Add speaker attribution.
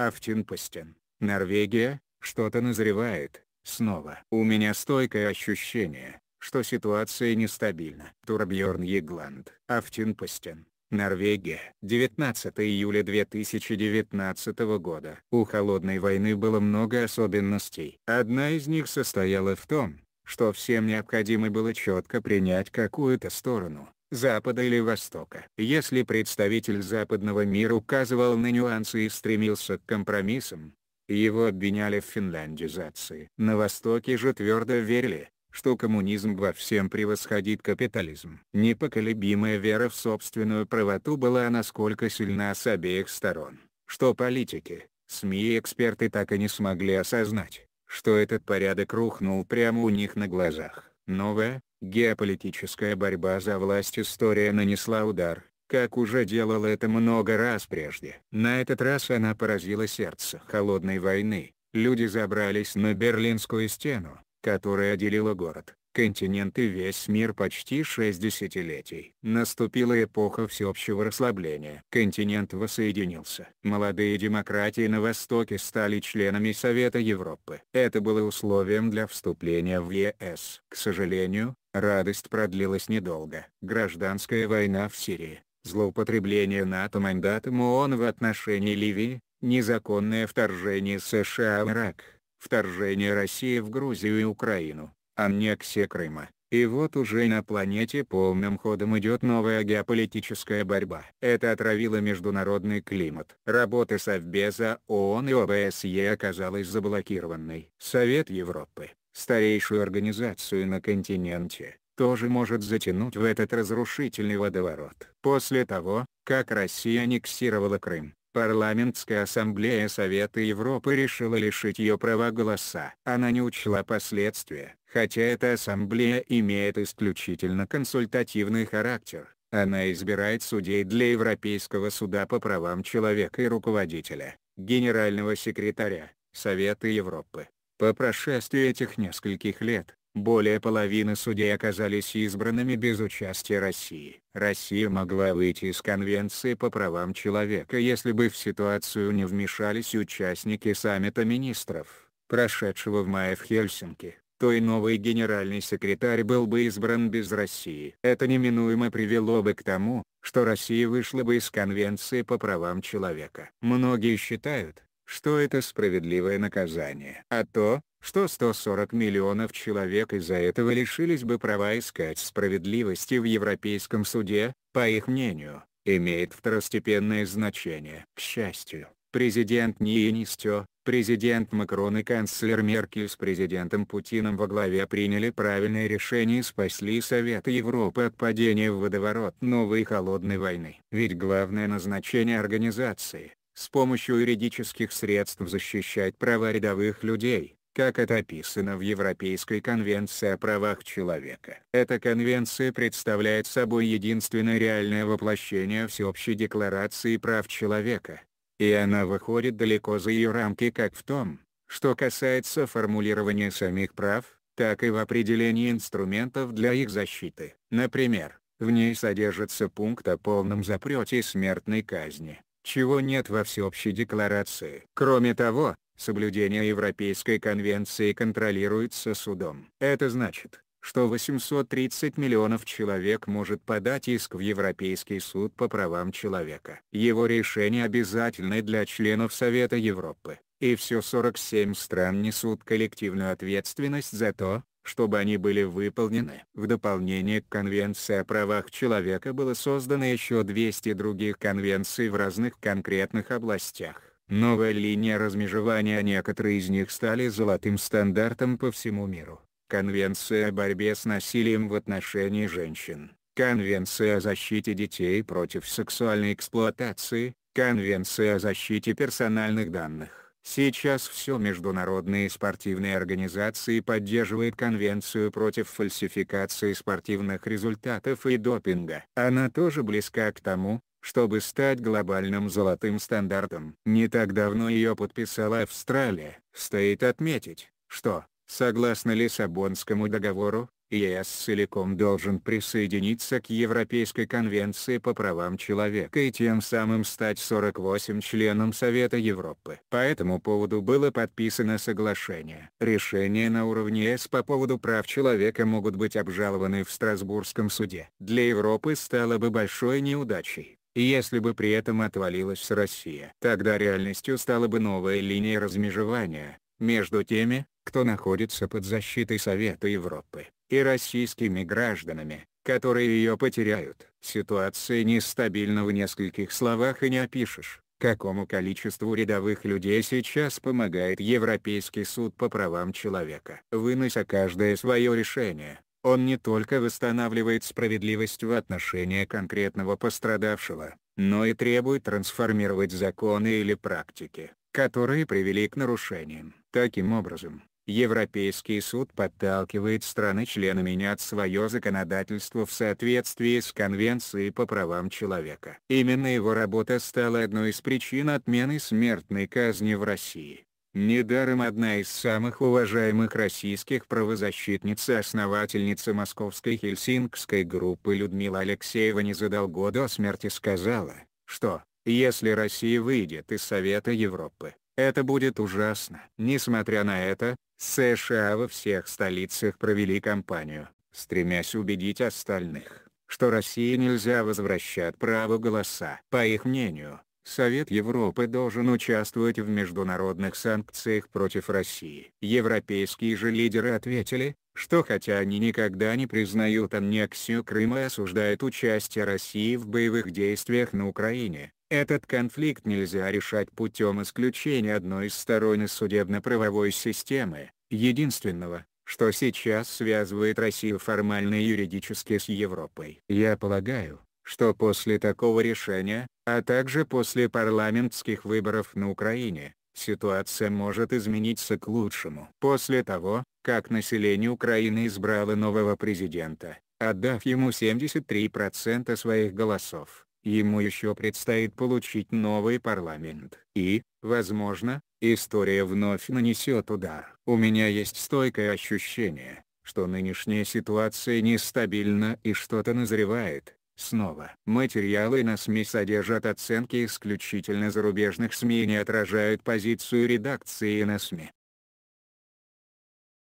Speaker 1: Афтинпостен. Норвегия, что-то назревает, снова. У меня стойкое ощущение, что ситуация нестабильна. Турбьерн Егланд. Афтинпостен. Норвегия. 19 июля 2019 года. У холодной войны было много особенностей. Одна из них состояла в том, что всем необходимо было четко принять какую-то сторону. Запада или Востока. Если представитель западного мира указывал на нюансы и стремился к компромиссам, его обвиняли в финляндизации. На Востоке же твердо верили, что коммунизм во всем превосходит капитализм. Непоколебимая вера в собственную правоту была насколько сильна с обеих сторон, что политики, СМИ и эксперты так и не смогли осознать, что этот порядок рухнул прямо у них на глазах. Новая, Геополитическая борьба за власть история нанесла удар, как уже делала это много раз прежде. На этот раз она поразила сердце холодной войны. Люди забрались на Берлинскую стену, которая отделила город, континент и весь мир почти шесть десятилетий. Наступила эпоха всеобщего расслабления. Континент воссоединился. Молодые демократии на Востоке стали членами Совета Европы. Это было условием для вступления в ЕС. К сожалению, Радость продлилась недолго. Гражданская война в Сирии, злоупотребление НАТО мандатом ООН в отношении Ливии, незаконное вторжение США в Ирак, вторжение России в Грузию и Украину, аннексия Крыма. И вот уже на планете полным ходом идет новая геополитическая борьба. Это отравило международный климат. Работа Совбеза ООН и ОБСЕ оказалась заблокированной. Совет Европы, старейшую организацию на континенте, тоже может затянуть в этот разрушительный водоворот. После того, как Россия аннексировала Крым, Парламентская ассамблея Совета Европы решила лишить ее права голоса. Она не учла последствия, хотя эта ассамблея имеет исключительно консультативный характер. Она избирает судей для Европейского суда по правам человека и руководителя, генерального секретаря, Совета Европы. По прошествии этих нескольких лет, более половины судей оказались избранными без участия России. Россия могла выйти из Конвенции по правам человека если бы в ситуацию не вмешались участники саммита министров, прошедшего в мае в Хельсинки то и новый генеральный секретарь был бы избран без России. Это неминуемо привело бы к тому, что Россия вышла бы из Конвенции по правам человека. Многие считают, что это справедливое наказание. А то, что 140 миллионов человек из-за этого лишились бы права искать справедливости в Европейском суде, по их мнению, имеет второстепенное значение. К счастью, президент Ниинистё, президент Макрон и канцлер Меркель с президентом Путиным во главе приняли правильное решение и спасли Совет Европы от падения в водоворот новой холодной войны. Ведь главное назначение организации с помощью юридических средств защищать права рядовых людей, как это описано в Европейской конвенции о правах человека. Эта конвенция представляет собой единственное реальное воплощение всеобщей декларации прав человека, и она выходит далеко за ее рамки как в том, что касается формулирования самих прав, так и в определении инструментов для их защиты. Например, в ней содержится пункт о полном запрете смертной казни, чего нет во всеобщей декларации. Кроме того, соблюдение Европейской конвенции контролируется судом. Это значит, что 830 миллионов человек может подать иск в Европейский суд по правам человека. Его решение обязательны для членов Совета Европы, и все 47 стран несут коллективную ответственность за то, чтобы они были выполнены. В дополнение к Конвенции о правах человека было создано еще 200 других конвенций в разных конкретных областях. Новая линия размежевания некоторые из них стали золотым стандартом по всему миру. Конвенция о борьбе с насилием в отношении женщин. Конвенция о защите детей против сексуальной эксплуатации. Конвенция о защите персональных данных. Сейчас все международные спортивные организации поддерживают конвенцию против фальсификации спортивных результатов и допинга. Она тоже близка к тому, чтобы стать глобальным золотым стандартом. Не так давно ее подписала Австралия. Стоит отметить, что, согласно Лиссабонскому договору, ЕС целиком должен присоединиться к Европейской конвенции по правам человека и тем самым стать 48 членом Совета Европы. По этому поводу было подписано соглашение. Решения на уровне ЕС по поводу прав человека могут быть обжалованы в Страсбургском суде. Для Европы стало бы большой неудачей, если бы при этом отвалилась Россия. Тогда реальностью стала бы новая линия размежевания, между теми, кто находится под защитой Совета Европы, и российскими гражданами, которые ее потеряют. Ситуация нестабильна в нескольких словах и не опишешь, какому количеству рядовых людей сейчас помогает Европейский суд по правам человека. Вынося каждое свое решение, он не только восстанавливает справедливость в отношении конкретного пострадавшего, но и требует трансформировать законы или практики, которые привели к нарушениям. Таким образом, Европейский суд подталкивает страны члены менять свое законодательство в соответствии с Конвенцией по правам человека. Именно его работа стала одной из причин отмены смертной казни в России. Недаром одна из самых уважаемых российских правозащитниц и основательница московской хельсинкской группы Людмила Алексеева не задал году о смерти сказала, что, если Россия выйдет из Совета Европы, это будет ужасно. Несмотря на это, США во всех столицах провели кампанию, стремясь убедить остальных, что России нельзя возвращать право голоса. По их мнению, Совет Европы должен участвовать в международных санкциях против России. Европейские же лидеры ответили, что хотя они никогда не признают аннексию Крыма и осуждают участие России в боевых действиях на Украине, этот конфликт нельзя решать путем исключения одной из сторон из судебно-правовой системы, единственного, что сейчас связывает Россию формально и юридически с Европой. Я полагаю, что после такого решения, а также после парламентских выборов на Украине, ситуация может измениться к лучшему. После того, как население Украины избрало нового президента, отдав ему 73% своих голосов, Ему еще предстоит получить новый парламент. И, возможно, история вновь нанесет удар. У меня есть стойкое ощущение, что нынешняя ситуация нестабильна и что-то назревает. Снова. Материалы на СМИ содержат оценки исключительно зарубежных СМИ и не отражают позицию редакции на СМИ.